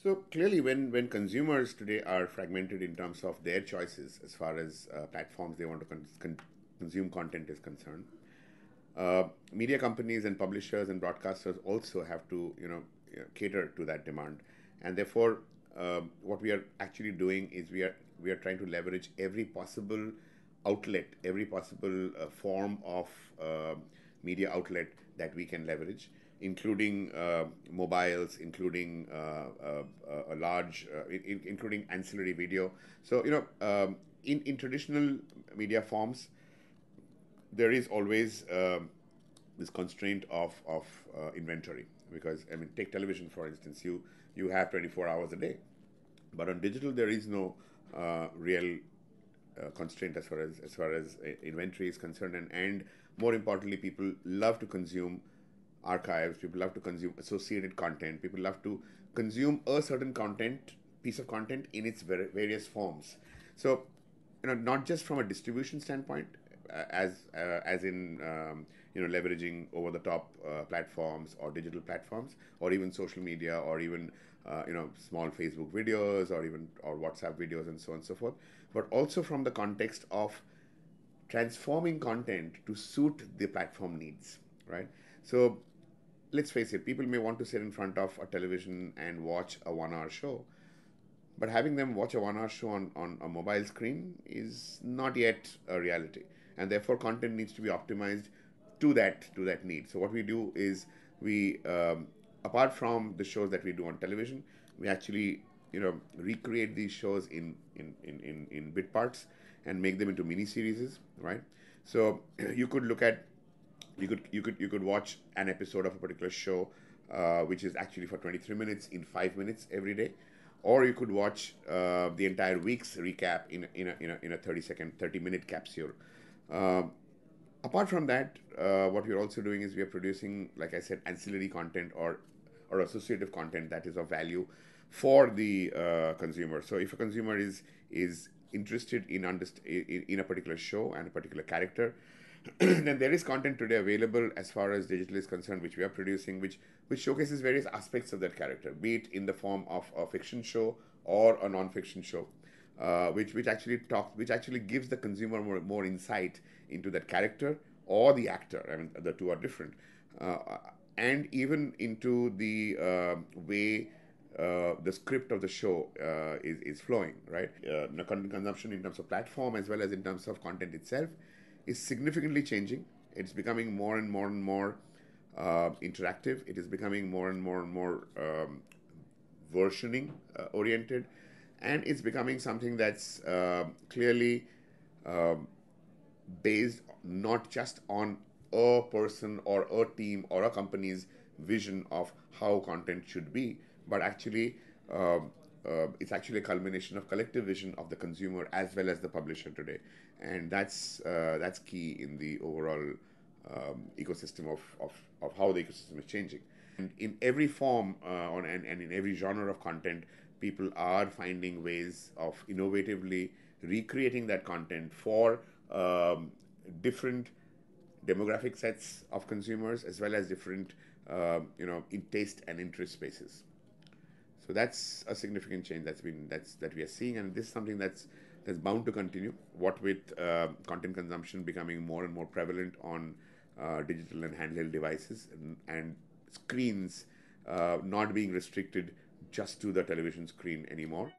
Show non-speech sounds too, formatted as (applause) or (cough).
So clearly, when when consumers today are fragmented in terms of their choices as far as uh, platforms they want to con- con- consume content is concerned, uh, media companies and publishers and broadcasters also have to you know uh, cater to that demand, and therefore. Uh, what we are actually doing is we are we are trying to leverage every possible outlet, every possible uh, form of uh, media outlet that we can leverage including uh, mobiles, including uh, uh, a large, in, including ancillary video. So you know, um, in in traditional media forms, there is always um, this constraint of of inventory because I mean, take television for instance. You you have 24 hours a day, but on digital there is no uh, real uh, constraint as far as as far as inventory is concerned, and and more importantly, people love to consume archives people love to consume associated content people love to consume a certain content piece of content in its various forms so you know not just from a distribution standpoint uh, as uh, as in um, you know leveraging over the top uh, platforms or digital platforms or even social media or even uh, you know small facebook videos or even or whatsapp videos and so on and so forth but also from the context of transforming content to suit the platform needs right so let's face it, people may want to sit in front of a television and watch a one hour show. But having them watch a one hour show on, on a mobile screen is not yet a reality. And therefore, content needs to be optimized to that to that need. So, what we do is we, um, apart from the shows that we do on television, we actually you know recreate these shows in in, in, in, in bit parts and make them into mini series, right? So, (clears throat) you could look at you could you could you could watch an episode of a particular show uh, which is actually for 23 minutes in five minutes every day or you could watch uh, the entire week's recap in, in, a, in, a, in a 30 second 30 minute capsule uh, apart from that uh, what we're also doing is we are producing like i said ancillary content or or associative content that is of value for the uh, consumer so if a consumer is is interested in, underst- in, in a particular show and a particular character (clears throat) then there is content today available as far as digital is concerned, which we are producing, which which showcases various aspects of that character, be it in the form of a fiction show or a non-fiction show, uh, which which actually talks, which actually gives the consumer more more insight into that character or the actor. I mean, the two are different, uh, and even into the uh, way. Uh, the script of the show uh, is, is flowing, right? Uh, content consumption in terms of platform as well as in terms of content itself is significantly changing. It's becoming more and more and more uh, interactive. It is becoming more and more and more um, versioning uh, oriented, and it's becoming something that's uh, clearly um, based not just on a person or a team or a company's vision of how content should be, but actually um, uh, it's actually a culmination of collective vision of the consumer as well as the publisher today, and that's uh, that's key in the overall um, ecosystem of, of of how the ecosystem is changing. And in every form uh, on and, and in every genre of content, people are finding ways of innovatively recreating that content for um, different demographic sets of consumers as well as different uh, you know in taste and interest spaces so that's a significant change that's been that's that we are seeing, and this is something that's that's bound to continue. What with uh, content consumption becoming more and more prevalent on uh, digital and handheld devices and, and screens uh, not being restricted just to the television screen anymore.